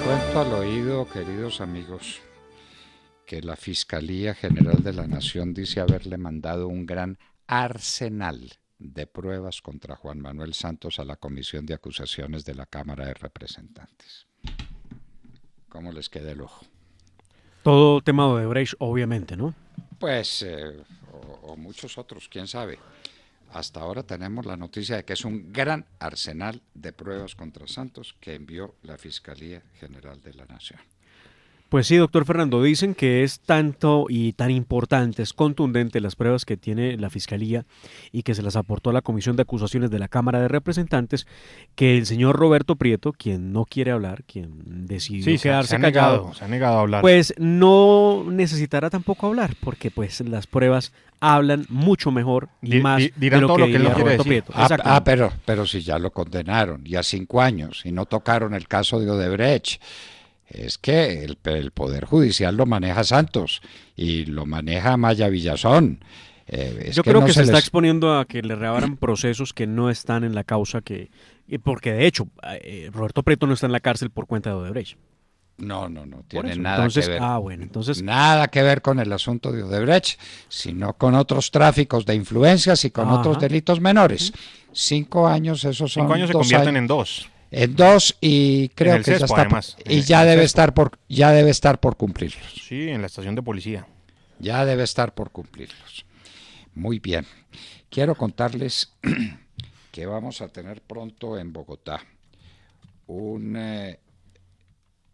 cuento al oído, queridos amigos, que la Fiscalía General de la Nación dice haberle mandado un gran arsenal de pruebas contra Juan Manuel Santos a la Comisión de Acusaciones de la Cámara de Representantes. ¿Cómo les queda el ojo? Todo temado de Brecht, obviamente, ¿no? Pues, eh, o muchos otros, quién sabe hasta ahora tenemos la noticia de que es un gran arsenal de pruebas contra Santos que envió la Fiscalía General de la Nación. Pues sí, doctor Fernando, dicen que es tanto y tan importante, es contundente las pruebas que tiene la Fiscalía y que se las aportó a la Comisión de Acusaciones de la Cámara de Representantes, que el señor Roberto Prieto, quien no quiere hablar, quien decidió quedarse callado, se ha negado a hablar. pues no necesitará tampoco hablar, porque pues las pruebas hablan mucho mejor y más lo que, lo Roberto Prieto. Ah, ah, pero, pero si ya lo condenaron, ya cinco años, y no tocaron el caso de Odebrecht es que el, Poder Judicial lo maneja Santos y lo maneja Maya Villazón. Eh, Yo creo que se, está exponiendo a que le reabran procesos que no están en la causa que... Porque de hecho, eh, Roberto Preto no está en la cárcel por cuenta de Odebrecht. No, no, no tiene nada que ver. Ah, nada que ver con el asunto de Odebrecht, sino con otros tráficos de influencias y con otros delitos menores. Cinco años, esos son. Cinco años se convierten en dos en dos y creo que ya y ya debe estar por ya debe estar por cumplirlos. Sí, en la estación de policía. Ya debe estar por cumplirlos. Muy bien. Quiero contarles que vamos a tener pronto en Bogotá un eh,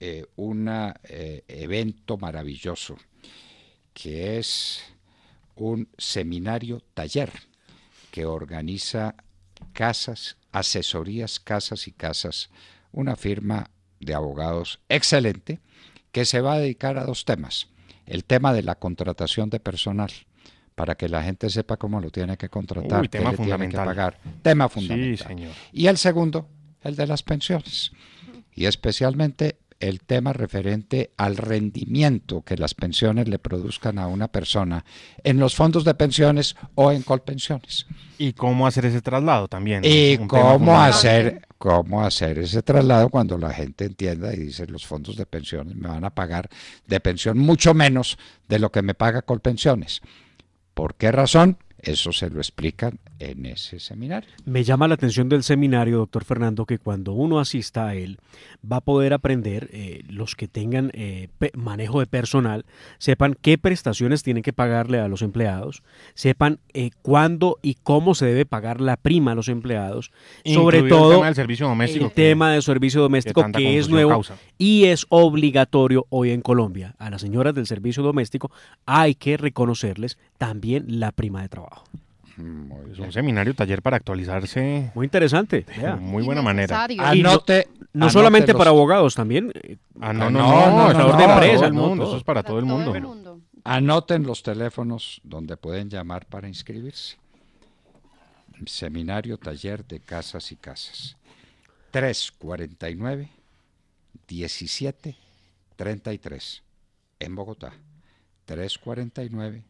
eh, eh, evento maravilloso que es un seminario taller que organiza Casas asesorías casas y casas, una firma de abogados excelente que se va a dedicar a dos temas. El tema de la contratación de personal, para que la gente sepa cómo lo tiene que contratar, y tiene que pagar. Tema fundamental. Y el segundo, el de las pensiones. Y especialmente el tema referente al rendimiento que las pensiones le produzcan a una persona en los fondos de pensiones o en colpensiones. Y cómo hacer ese traslado también. Y cómo hacer, cómo hacer ese traslado cuando la gente entienda y dice los fondos de pensiones me van a pagar de pensión mucho menos de lo que me paga colpensiones. ¿Por qué razón? Eso se lo explican en ese seminario. Me llama la atención del seminario, doctor Fernando, que cuando uno asista a él va a poder aprender, eh, los que tengan eh, manejo de personal, sepan qué prestaciones tienen que pagarle a los empleados, sepan eh, cuándo y cómo se debe pagar la prima a los empleados, sobre todo el tema del servicio doméstico. que, tema servicio doméstico que, es nuevo y es obligatorio hoy en Colombia. A las señoras del servicio doméstico hay que reconocerles también la prima de trabajo. Mm, es un seminario, taller para actualizarse. Muy interesante. muy buena manera. Ah, anote, no, solamente para abogados, también. Eh, ah, ah, no, no, no, Es no de empresa, el mundo, eso es para, todo, el mundo. Anoten los teléfonos donde pueden llamar para inscribirse. Seminario, taller de casas y casas. 349 17 33 en Bogotá. 349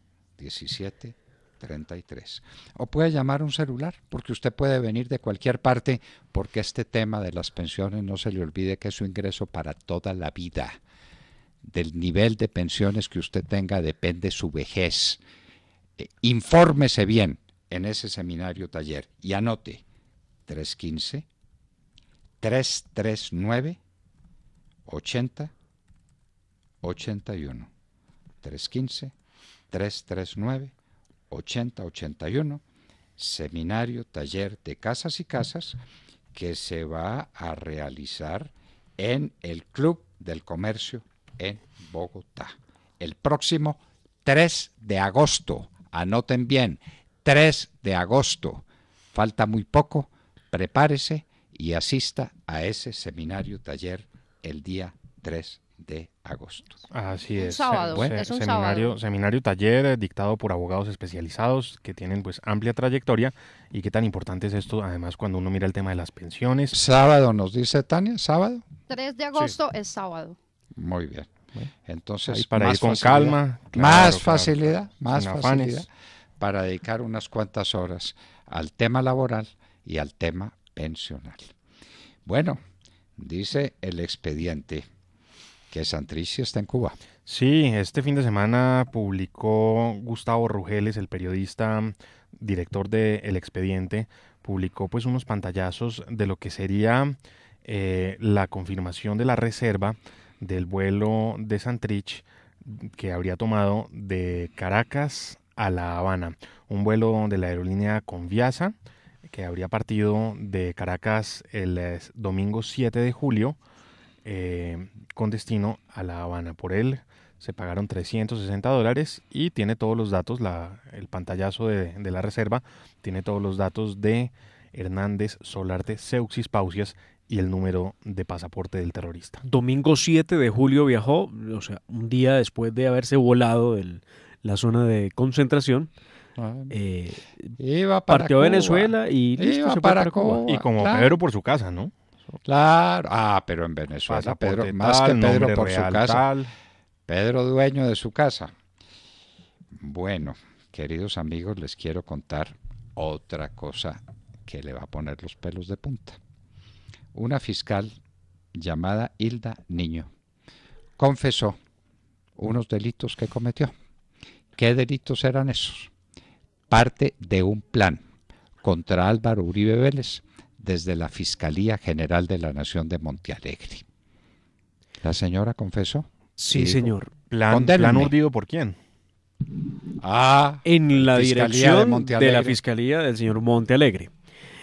17 33. O puede llamar un celular, porque usted puede venir de cualquier parte, porque este tema de las pensiones no se le olvide que es su ingreso para toda la vida. Del nivel de pensiones que usted tenga depende su vejez. Eh, infórmese bien en ese seminario taller y anote 315 339 80 81 315 339 8081, seminario, taller de casas y casas, que se va a realizar en el Club del Comercio en Bogotá. El próximo 3 de agosto, anoten bien, 3 de agosto, falta muy poco, prepárese y asista a ese seminario taller el día 3 de agosto de agosto. Así es. Sábado, seminario, seminario taller eh, dictado por abogados especializados que tienen pues amplia trayectoria y qué tan importante es esto además cuando uno mira el tema de las pensiones. Sábado nos dice Tania, sábado. 3 de agosto es sábado. Muy bien. Entonces, para ir con calma, más facilidad, más facilidad para dedicar unas cuantas horas al tema laboral y al tema pensional. Bueno, dice el expediente que Santrich está en Cuba. Sí, este fin de semana publicó Gustavo Rugeles, el periodista director de El Expediente, publicó pues unos pantallazos de lo que sería eh, la confirmación de la reserva del vuelo de Santrich que habría tomado de Caracas a La Habana. Un vuelo de la aerolínea Conviasa que habría partido de Caracas el eh, domingo 7 de julio eh, con destino a La Habana. Por él se pagaron 360 dólares y tiene todos los datos, el pantallazo de, la reserva, tiene todos los datos de Hernández Solarte Seuxis Pausias y el número de pasaporte del terrorista. Domingo 7 de julio viajó, o sea, un día después de haberse volado de la zona de concentración. Ah. Eh, partió a Venezuela y listo, se Y como por su casa, ¿no? Claro. Ah, pero en Venezuela, Pedro, más que Pedro por su casa. Pedro dueño de su casa. Bueno, queridos amigos, les quiero contar otra cosa que le va a poner los pelos de punta. Una fiscal llamada Hilda Niño confesó unos delitos que cometió. ¿Qué delitos eran esos? Parte de un plan contra Álvaro Uribe Vélez desde la Fiscalía General de la Nación de Montealegre. La señora confesó. Sí, señor. Plan, plan urdido por quién? Ah, en la dirección de, de, la Fiscalía del señor Montealegre.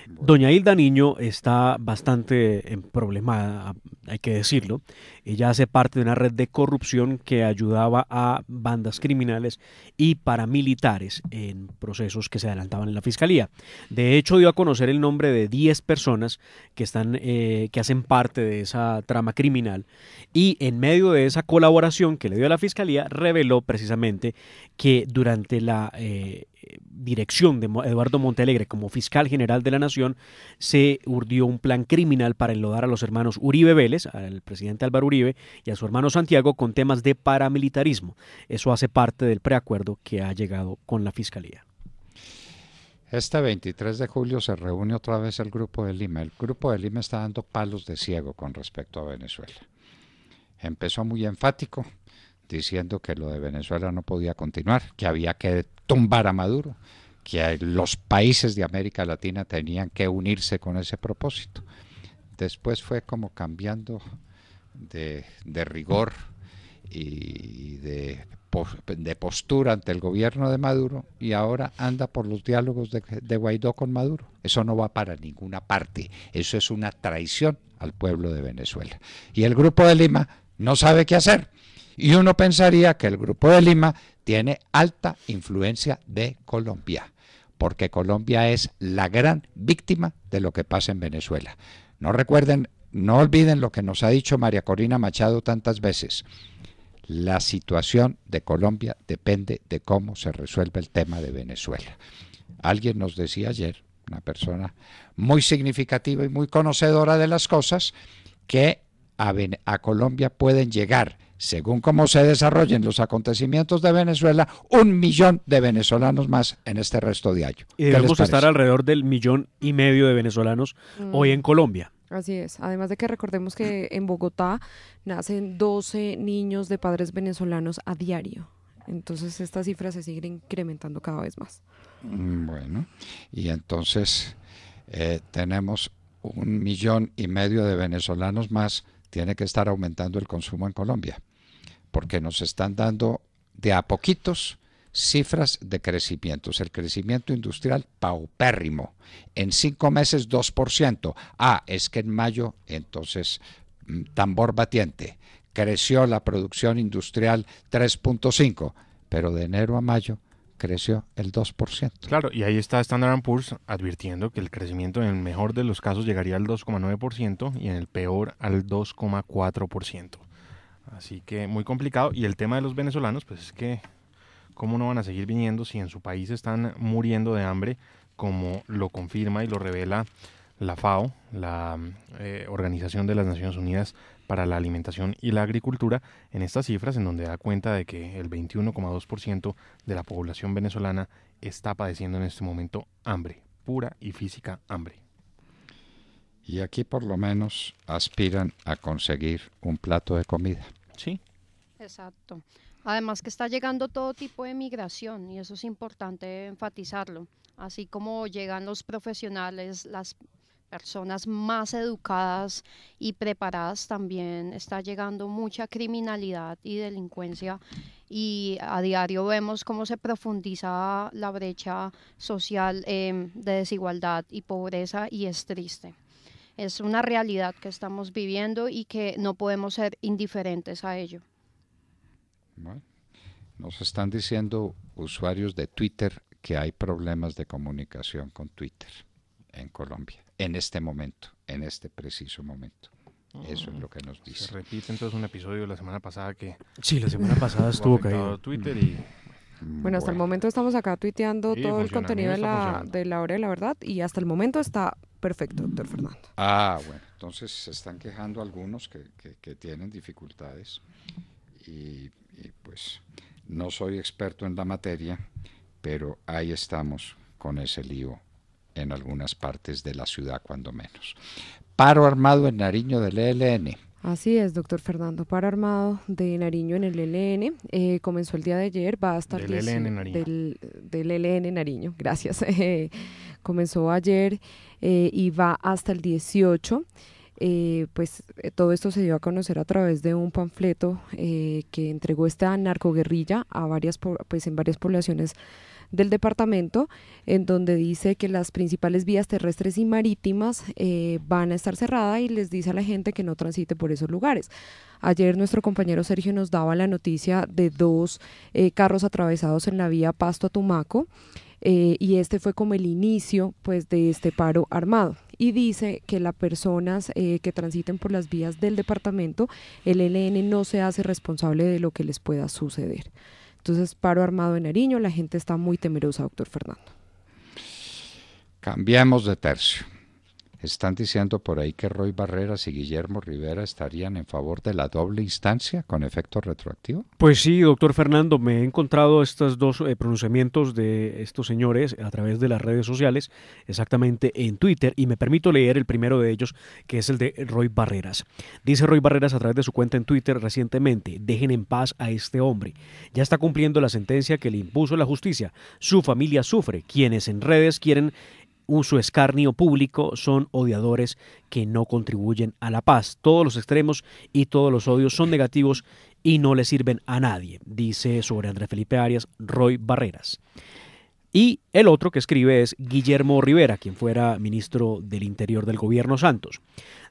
Doña Hilda Niño está bastante en problemada, hay que decirlo. Ella hace parte de una red de corrupción que ayudaba a bandas criminales y paramilitares en procesos que se adelantaban en la fiscalía. De hecho, dio a conocer el nombre de 10 personas que, están, eh, que hacen parte de esa trama criminal y en medio de esa colaboración que le dio a la fiscalía reveló precisamente que durante la... Eh, dirección de Eduardo Montalegre como fiscal general de la Nación, se urdió un plan criminal para enlodar a los hermanos Uribe Vélez, al presidente Álvaro Uribe y a su hermano Santiago con temas de paramilitarismo. Eso hace parte del preacuerdo que ha llegado con la fiscalía. Este 23 de julio se reúne otra vez el Grupo de Lima. El Grupo de Lima está dando palos de ciego con respecto a Venezuela. Empezó muy enfático, diciendo que lo de Venezuela no podía continuar, que había que tumbar a Maduro, que los países de América Latina tenían que unirse con ese propósito. Después fue como cambiando de, rigor y de, postura ante el gobierno de Maduro y ahora anda por los diálogos de Guaidó con Maduro. Eso no va para ninguna parte, eso es una traición al pueblo de Venezuela. Y el Grupo de Lima no sabe qué hacer. Y uno pensaría que el Grupo de Lima tiene alta influencia de Colombia, porque Colombia es la gran víctima de lo que pasa en Venezuela. No recuerden, no olviden lo que nos ha dicho María Corina Machado tantas veces. La situación de Colombia depende de cómo se resuelve el tema de Venezuela. Alguien nos decía ayer, una persona muy significativa y muy conocedora de las cosas, que a, Colombia pueden llegar según cómo se desarrollen los acontecimientos de Venezuela, un millón de venezolanos más en este resto de año. Y eh, debemos estar alrededor del millón y medio de venezolanos mm. hoy en Colombia. Así es. Además de que recordemos que en Bogotá nacen 12 niños de padres venezolanos a diario. Entonces esta cifra se sigue incrementando cada vez más. Mm, bueno, y entonces eh, tenemos un millón y medio de venezolanos más. Tiene que estar aumentando el consumo en Colombia porque nos están dando de a poquitos cifras de crecimientos. El crecimiento industrial paupérrimo. En cinco meses 2%. Ah, es que en mayo entonces mm, tambor batiente. Creció la producción industrial 3.5, pero de enero a mayo creció el 2%. Claro, y ahí está Standard Poor's advirtiendo que el crecimiento en el mejor de los casos llegaría al 2,9% y en el peor al 2,4%. Así que muy complicado. Y el tema de los venezolanos, pues es que, ¿cómo no van a seguir viniendo si en su país están muriendo de hambre, como lo confirma y lo revela la FAO, la eh, Organización de las Naciones Unidas para la Alimentación y la Agricultura, en estas cifras en donde da cuenta de que el 21,2% de la población venezolana está padeciendo en este momento hambre, pura y física hambre. Y aquí por lo menos aspiran a conseguir un plato de comida. Sí. Exacto. Además que está llegando todo tipo de migración y eso es importante enfatizarlo. Así como llegan los profesionales, las personas más educadas y preparadas también está llegando mucha criminalidad y delincuencia y a diario vemos cómo se profundiza la brecha social em, de desigualdad y pobreza y es triste es una realidad que estamos viviendo y que no podemos ser indiferentes a ello. nos están diciendo usuarios de Twitter que hay problemas de comunicación con Twitter en Colombia, en este momento, en este preciso momento. Eso es lo que nos dice. Se repite entonces un episodio de la semana pasada que... Sí, la semana pasada estuvo caído. Twitter y bueno, hasta el momento estamos acá tuiteando todo el contenido de la, de la hora de la verdad y hasta el momento está perfecto, doctor Fernando. Ah, bueno, entonces se están quejando algunos que, tienen dificultades y, y pues no soy experto en la materia, pero ahí estamos con ese lío en algunas partes de la ciudad cuando menos. Paro armado en Nariño del ELN Así es, doctor Fernando Pararmado Armado de Nariño en el LN. Eh, comenzó el día de ayer, va a estar... Del Nariño. Del, Nariño, gracias. Eh, comenzó ayer eh, y va hasta el 18. pues todo esto se dio a conocer a través de un panfleto que entregó esta narcoguerrilla a varias, pues, en varias poblaciones del departamento, en donde dice que las principales vías terrestres y marítimas eh, van a estar cerradas y les dice a la gente que no transite por esos lugares. Ayer nuestro compañero Sergio nos daba la noticia de dos eh, carros atravesados en la vía Pasto a Tumaco. Eh, y este fue como el inicio pues de este paro armado y dice que las personas que transiten por las vías del departamento el LN no se hace responsable de lo que les pueda suceder. Entonces, paro armado en Nariño, la gente está muy temerosa, doctor Fernando. Cambiamos de tercio. Están diciendo por ahí que Roy Barreras y Guillermo Rivera estarían en favor de la doble instancia con efecto retroactivo. Pues sí, doctor Fernando, me he encontrado estos dos eh, pronunciamientos de estos señores a través de las redes sociales, exactamente en Twitter, y me permito leer el primero de ellos, que es el de Roy Barreras. Dice Roy Barreras a través de su cuenta en Twitter recientemente, dejen en paz a este hombre. Ya está cumpliendo la sentencia que le impuso la justicia. Su familia sufre. Quienes en redes quieren su escarnio público son odiadores que no contribuyen a la paz. Todos los extremos y todos los odios son negativos y no le sirven a nadie, dice sobre Andrés Felipe Arias Roy Barreras. Y el otro que escribe es Guillermo Rivera, quien fuera ministro del Interior del Gobierno Santos.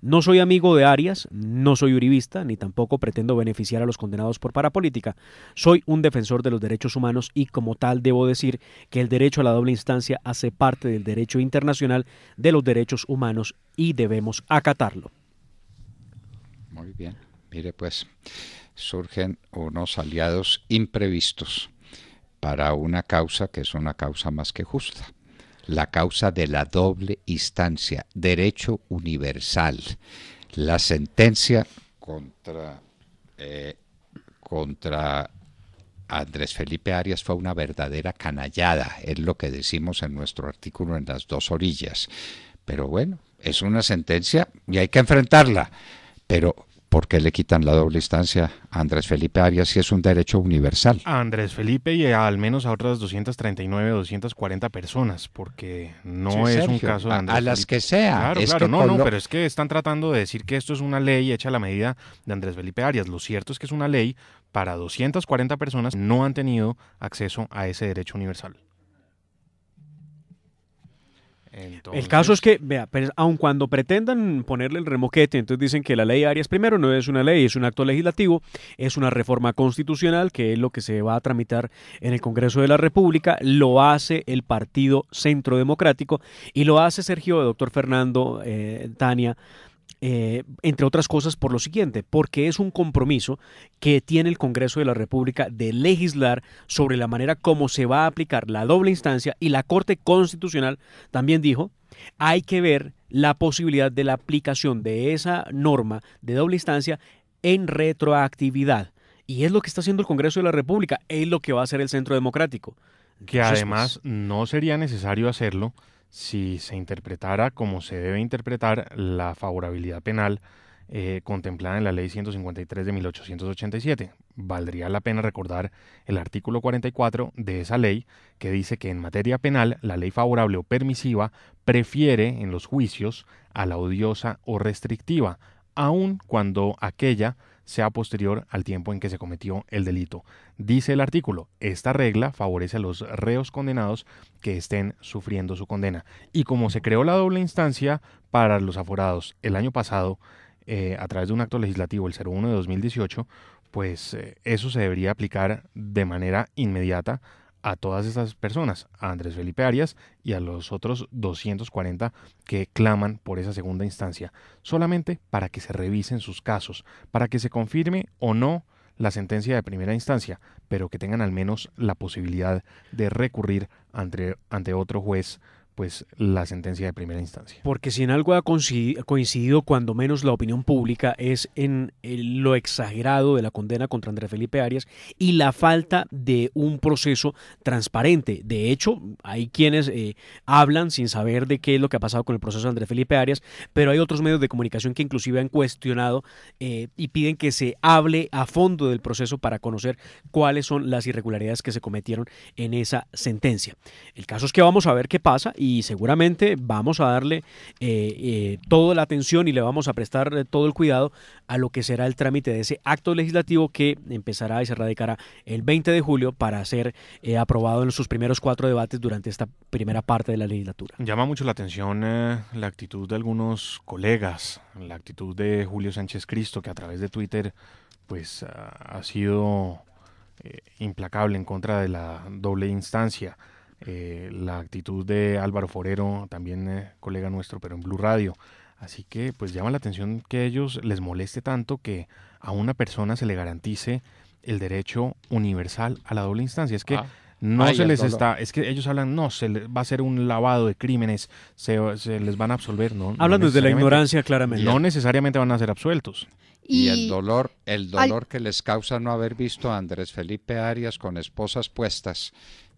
No soy amigo de Arias, no soy uribista, ni tampoco pretendo beneficiar a los condenados por parapolítica. Soy un defensor de los derechos humanos y como tal debo decir que el derecho a la doble instancia hace parte del derecho internacional de los derechos humanos y debemos acatarlo. Muy bien. Mire pues, surgen unos aliados imprevistos para una causa que es una causa más que justa la causa de la doble instancia, derecho universal. La sentencia contra, eh, contra Andrés Felipe Arias fue una verdadera canallada, es lo que decimos en nuestro artículo en las dos orillas. Pero bueno, es una sentencia y hay que enfrentarla. Pero ¿Por qué le quitan la doble instancia a Andrés Felipe Arias si es un derecho universal? A Andrés Felipe y al menos a otras 239, 240 personas, porque no es un caso de Andrés A, a las que sea. Claro, no, no, pero es que están tratando de decir que esto es una ley hecha a la medida de Andrés Felipe Arias. Lo cierto es que es una ley para 240 personas no han tenido acceso a ese derecho universal. El caso es que, vea, aun cuando pretendan ponerle el remoquete, entonces dicen que la ley Arias primero no es una ley, es un acto legislativo, es una reforma constitucional, que es lo que se va a tramitar en el Congreso de la República, lo hace el Partido Centro Democrático y lo hace Sergio, doctor Fernando, eh, Tania, eh, entre otras cosas por lo siguiente, porque es un compromiso que tiene el Congreso de la República de legislar sobre la manera como se va a aplicar la doble instancia y la Corte Constitucional también dijo, hay que ver la posibilidad de la aplicación de esa norma de doble instancia en retroactividad. Y es lo que está haciendo el Congreso de la República, es lo que va a hacer el Centro Democrático. Que además pues no sería necesario hacerlo si se interpretara como se debe interpretar la favorabilidad penal eh, contemplada en la Ley 153 de 1887. Valdría la pena recordar el artículo 44 de esa ley que dice que en materia penal la ley favorable o permisiva prefiere en los juicios a la odiosa o restrictiva, aun cuando aquella sea posterior al tiempo en que se cometió el delito. Dice el artículo, esta regla favorece a los reos condenados que estén sufriendo su condena. Y como se creó la doble instancia para los aforados el año pasado, eh, a través de un acto legislativo, el 01 de 2018, pues eh, eso se debería aplicar de manera inmediata a todas esas personas, a Andrés Felipe Arias y a los otros 240 que claman por esa segunda instancia, solamente para que se revisen sus casos, para que se confirme o no la sentencia de primera instancia, pero que tengan al menos la posibilidad de recurrir ante, ante otro juez pues la sentencia de primera instancia. Porque si en algo ha coincidido cuando menos la opinión pública es en eh, lo exagerado de la condena contra Andrés Felipe Arias y la falta de un proceso transparente. De hecho, hay quienes eh, hablan sin saber de qué es lo que ha pasado con el proceso de Andrés Felipe Arias, pero hay otros medios de comunicación que inclusive han cuestionado eh, y piden que se hable a fondo del proceso para conocer cuáles son las irregularidades que se cometieron en esa sentencia. El caso es que vamos a ver qué pasa y y seguramente vamos a darle eh, eh, toda la atención y le vamos a prestar eh, todo el cuidado a lo que será el trámite de ese acto legislativo que empezará y se radicará el 20 de julio para ser aprobado en sus primeros cuatro debates durante esta primera parte de la legislatura. Llama mucho la atención la actitud de algunos colegas, la actitud de Julio Sánchez Cristo que a través de Twitter pues ha sido implacable en contra de la doble instancia. Eh, la actitud de Álvaro Forero, también eh, colega nuestro, pero en Blue Radio. Así que pues llama la atención que a ellos les moleste tanto que a una persona se le garantice el derecho universal a la doble instancia. Es que ah. No se les está, es que ellos hablan, no, se va a ser un lavado de crímenes, se, les van a absolver, no. Hablan desde la ignorancia claramente. No necesariamente van a ser absueltos. Y, el dolor, el dolor que les causa no haber visto a Andrés Felipe Arias con esposas puestas,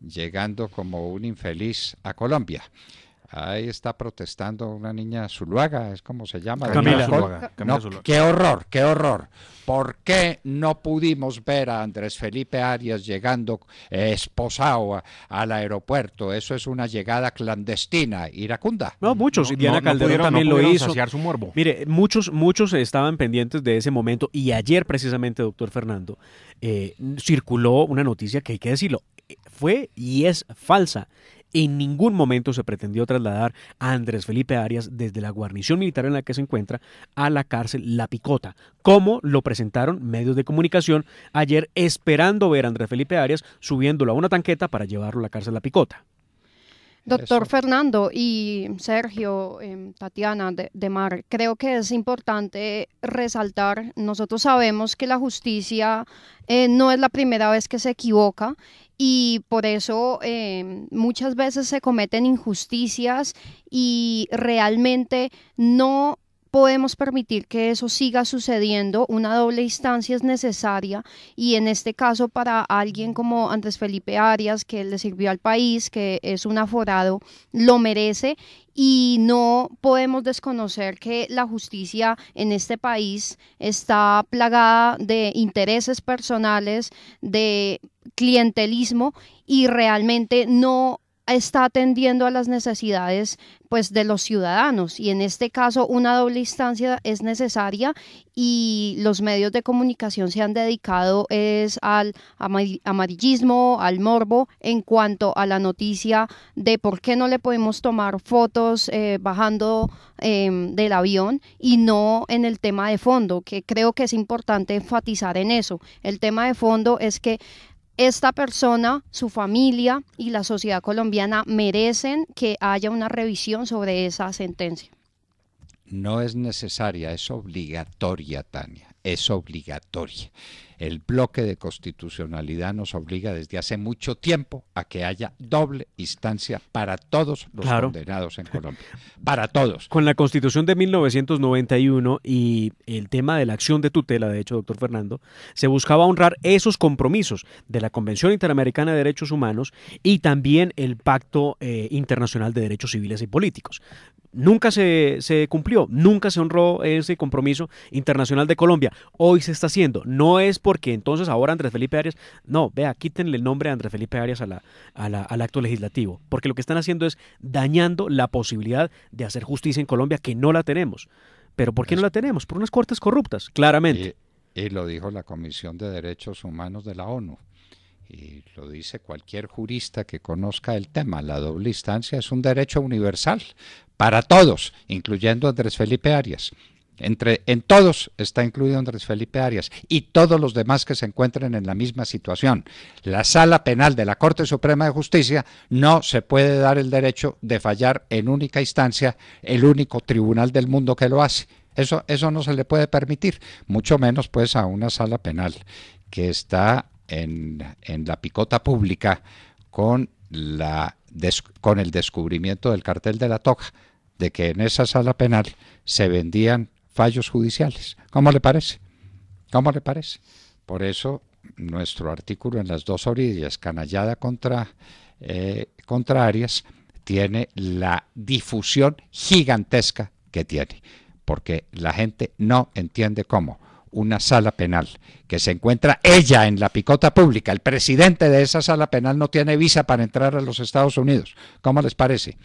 llegando como un infeliz a Colombia. Ahí está protestando una niña Zuluaga, es como se llama. Camila, Zuluaga, Qué horror, qué horror. ¿Por qué no pudimos ver a Andrés Felipe Arias llegando eh, esposado al aeropuerto? Eso es una llegada clandestina, iracunda. No, muchos. Diana Calderón también lo hizo. Mire, muchos, muchos estaban pendientes de ese momento y ayer precisamente, doctor Fernando, eh, circuló una noticia que hay que decirlo, eh, fue y es falsa en ningún momento se pretendió trasladar a Andrés Felipe Arias desde la guarnición militar en la que se encuentra a la cárcel La Picota, como lo presentaron medios de comunicación ayer esperando ver a Andrés Felipe Arias subiéndolo a una tanqueta para llevarlo a la cárcel La Picota. Doctor Fernando y Sergio, em, Tatiana de, Mar, creo que es importante resaltar, nosotros sabemos que la justicia eh, no es la primera vez que se equivoca y por eso em, muchas veces se cometen injusticias y realmente no podemos permitir que eso siga sucediendo. Una doble instancia es necesaria y en este caso para alguien como Andrés Felipe Arias, que le sirvió al país, que es un aforado, lo merece y no podemos desconocer que la justicia en este país está plagada de intereses personales, de clientelismo y realmente no está atendiendo a las necesidades pues de los ciudadanos y en este caso una doble instancia es necesaria y los medios de comunicación se han dedicado es al amarillismo, al morbo en cuanto a la noticia de por qué no le podemos tomar fotos eh, bajando em, del avión y no en el tema de fondo que creo que es importante enfatizar en eso. El tema de fondo es que esta persona, su familia y la sociedad colombiana merecen que haya una revisión sobre esa sentencia. No es necesaria, es obligatoria, Tania, es obligatoria. El bloque de constitucionalidad nos obliga desde hace mucho tiempo a que haya doble instancia para todos los condenados en Colombia. Para todos. Con la constitución de 1991 y el tema de la acción de tutela, de hecho, doctor Fernando, se buscaba honrar esos compromisos de la Convención Interamericana de Derechos Humanos y también el Pacto eh, Internacional de Derechos Civiles y Políticos. Nunca se, cumplió, nunca se honró ese compromiso internacional de Colombia. Hoy se está haciendo. No es porque entonces ahora Andrés Felipe Arias, no, vea, quítenle el nombre de Andrés Felipe Arias a la, al acto legislativo, porque lo que están haciendo es dañando la posibilidad de hacer justicia en Colombia, que no la tenemos. ¿Pero por qué no la tenemos? Por unas cortes corruptas, claramente. Y, y lo dijo la Comisión de Derechos Humanos de la ONU y lo dice cualquier jurista que conozca el tema, la doble instancia es un derecho universal para todos, incluyendo Andrés Felipe Arias entre, en todos está incluido Andrés Felipe Arias y todos los demás que se encuentren en la misma situación. La sala penal de la Corte Suprema de Justicia no se puede dar el derecho de fallar en única instancia el único tribunal del mundo que lo hace. Eso, eso no se le puede permitir, mucho menos pues a una sala penal que está en, la picota pública con, la, con el descubrimiento del cartel de la toca, de que en esa sala penal se vendían fallos judiciales. ¿Cómo le parece? ¿Cómo le parece? Por eso nuestro artículo en las dos orillas, canallada contra, eh, Arias, tiene la difusión gigantesca que tiene, porque la gente no entiende cómo una sala penal que se encuentra ella en la picota pública, el presidente de esa sala penal no tiene visa para entrar a los Estados Unidos. ¿Cómo les parece?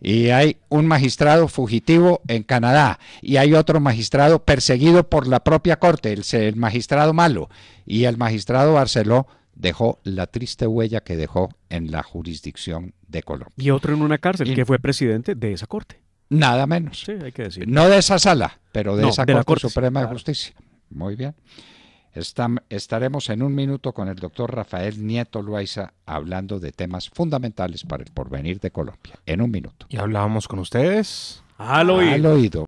y hay un magistrado fugitivo en Canadá y hay otro magistrado perseguido por la propia corte, el, magistrado malo y el magistrado Barceló dejó la triste huella que dejó en la jurisdicción de Colombia. Y otro en una cárcel que fue presidente de esa corte. Nada menos. Sí, hay que decir. No de esa sala, pero de esa corte, Suprema de Justicia. Muy bien estaremos en un minuto con el doctor Rafael Nieto Luaiza hablando de temas fundamentales para el porvenir de Colombia. En un minuto. Y hablábamos con ustedes. Al oído.